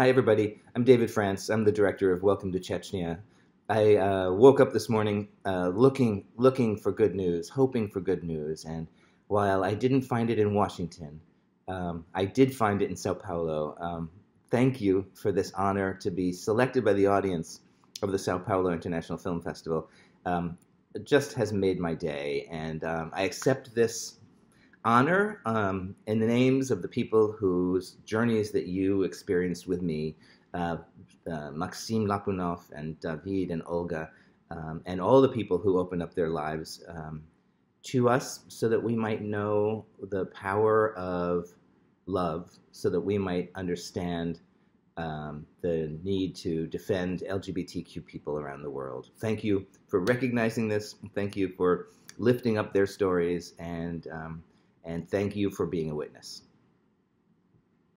Hi, everybody. I'm David France. I'm the director of Welcome to Chechnya. I uh, woke up this morning uh, looking, looking for good news, hoping for good news, and while I didn't find it in Washington, um, I did find it in Sao Paulo. Um, thank you for this honor to be selected by the audience of the Sao Paulo International Film Festival. Um, just has made my day, and um, I accept this honor um, in the names of the people whose journeys that you experienced with me, uh, uh, Maxim Lapunov and David and Olga, um, and all the people who opened up their lives um, to us so that we might know the power of love, so that we might understand um, the need to defend LGBTQ people around the world. Thank you for recognizing this. Thank you for lifting up their stories and um, and thank you for being a witness.